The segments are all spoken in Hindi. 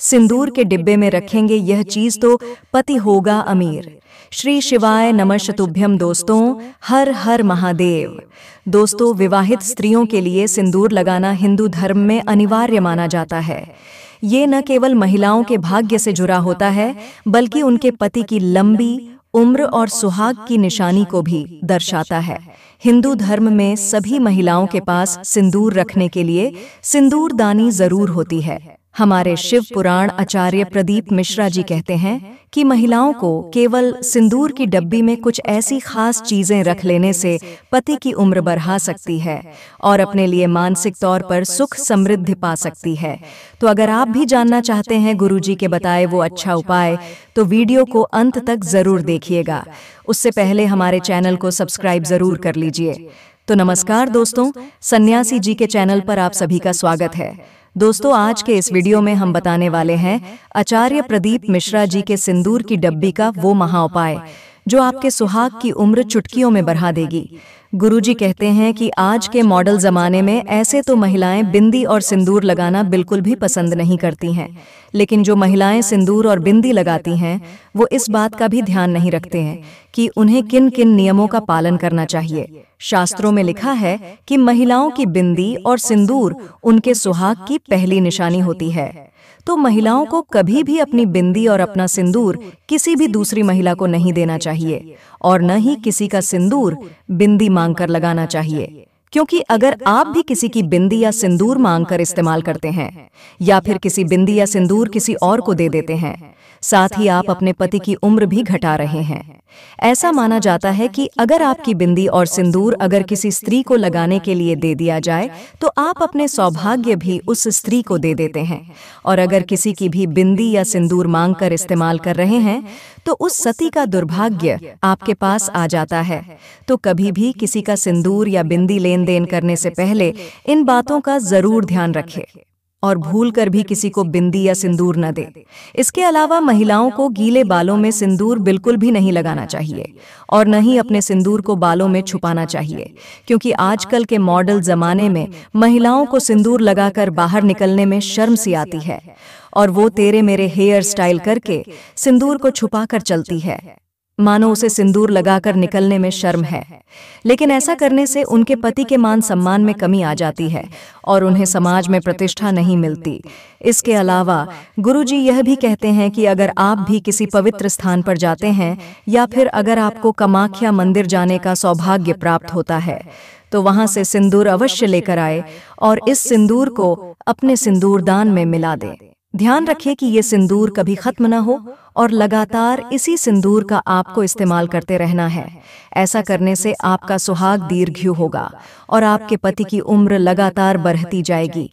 सिंदूर के डिब्बे में रखेंगे यह चीज तो पति होगा अमीर श्री शिवाय नमः शतुभ्यम दोस्तों हर हर महादेव दोस्तों विवाहित स्त्रियों के लिए सिंदूर लगाना हिंदू धर्म में अनिवार्य माना जाता है ये न केवल महिलाओं के भाग्य से जुड़ा होता है बल्कि उनके पति की लंबी उम्र और सुहाग की निशानी को भी दर्शाता है हिंदू धर्म में सभी महिलाओं के पास सिंदूर रखने के लिए सिंदूरदानी जरूर होती है हमारे शिव पुराण आचार्य प्रदीप मिश्रा जी कहते हैं कि महिलाओं को केवल सिंदूर की डब्बी में कुछ ऐसी खास चीजें रख लेने से पति की उम्र बढ़ा सकती है और अपने लिए मानसिक तौर पर सुख समृद्धि पा सकती है तो अगर आप भी जानना चाहते हैं गुरुजी के बताए वो अच्छा उपाय तो वीडियो को अंत तक जरूर देखिएगा उससे पहले हमारे चैनल को सब्सक्राइब जरूर कर लीजिए तो नमस्कार दोस्तों सन्यासी जी के चैनल पर आप सभी का स्वागत है दोस्तों आज के इस वीडियो में हम बताने वाले हैं आचार्य प्रदीप मिश्रा जी के सिंदूर की डब्बी का वो महा उपाय जो आपके सुहाग की उम्र चुटकियों में बढ़ा देगी गुरुजी कहते हैं कि आज के मॉडल ज़माने में ऐसे तो महिलाएं बिंदी और सिंदूर लगाना बिल्कुल भी पसंद नहीं करती हैं लेकिन जो महिलाएं सिंदूर और बिंदी लगाती हैं वो इस बात का भी ध्यान नहीं रखते हैं कि उन्हें किन किन नियमों का पालन करना चाहिए शास्त्रों में लिखा है कि महिलाओं की बिंदी और सिंदूर उनके सुहाग की पहली निशानी होती है तो महिलाओं को कभी भी अपनी बिंदी और अपना सिंदूर किसी भी दूसरी महिला को नहीं देना चाहिए और न ही किसी का सिंदूर बिंदी मांगकर लगाना चाहिए क्योंकि अगर आप भी किसी की बिंदी या सिंदूर मांगकर इस्तेमाल करते हैं या फिर किसी बिंदी या सिंदूर किसी और को दे देते हैं साथ ही आप अपने पति की उम्र भी घटा रहे हैं ऐसा माना जाता है कि अगर आपकी बिंदी और सिंदूर अगर किसी स्त्री को लगाने के लिए दे दिया जाए तो आप अपने सौभाग्य भी उस स्त्री को दे देते हैं और अगर किसी की भी बिंदी या सिंदूर मांग कर इस्तेमाल कर रहे हैं तो उस सती का दुर्भाग्य आपके पास आ जाता है तो कभी भी किसी का सिंदूर या बिंदी लेन देन करने से पहले इन बातों का जरूर ध्यान रखें और भूलकर भी किसी को बिंदी या सिंदूर न दे इसके अलावा महिलाओं को गीले बालों में सिंदूर बिल्कुल भी नहीं लगाना चाहिए और न ही अपने सिंदूर को बालों में छुपाना चाहिए क्योंकि आजकल के मॉडल जमाने में महिलाओं को सिंदूर लगाकर बाहर निकलने में शर्म सी आती है और वो तेरे मेरे हेयर स्टाइल करके सिंदूर को छुपा चलती है मानो उसे सिंदूर लगाकर निकलने में शर्म है लेकिन ऐसा करने से उनके पति के मान सम्मान में कमी आ जाती है और उन्हें समाज में प्रतिष्ठा नहीं मिलती इसके अलावा गुरुजी यह भी कहते हैं कि अगर आप भी किसी पवित्र स्थान पर जाते हैं या फिर अगर आपको कमाख्या मंदिर जाने का सौभाग्य प्राप्त होता है तो वहां से सिंदूर अवश्य लेकर आए और इस सिंदूर को अपने सिंदूरदान में मिला दें ध्यान रखें कि ये सिंदूर कभी खत्म ना हो और लगातार इसी सिंदूर का आपको इस्तेमाल करते रहना है ऐसा करने से आपका सुहाग दीर्घ्यु होगा और आपके पति की उम्र लगातार बढ़ती जाएगी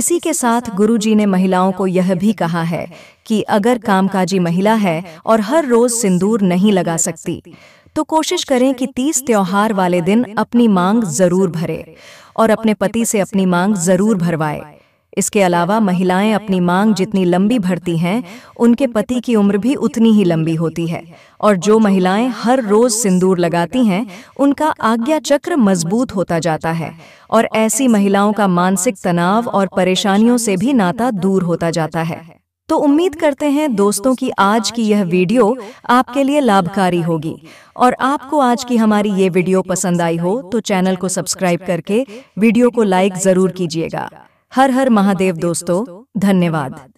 इसी के साथ गुरुजी ने महिलाओं को यह भी कहा है कि अगर कामकाजी महिला है और हर रोज सिंदूर नहीं लगा सकती तो कोशिश करें कि तीस त्योहार वाले दिन अपनी मांग जरूर भरे और अपने पति से अपनी मांग जरूर भरवाए इसके अलावा महिलाएं अपनी मांग जितनी लंबी भरती हैं उनके पति की उम्र भी उतनी ही लंबी होती है और जो महिलाएं हर रोज सिंदूर लगाती हैं उनका आज्ञा चक्र मजबूत होता जाता है और ऐसी महिलाओं का मानसिक तनाव और परेशानियों से भी नाता दूर होता जाता है तो उम्मीद करते हैं दोस्तों की आज की यह वीडियो आपके लिए लाभकारी होगी और आपको आज की हमारी ये वीडियो पसंद आई हो तो चैनल को सब्सक्राइब करके वीडियो को लाइक जरूर कीजिएगा हर हर महादेव दोस्तों धन्यवाद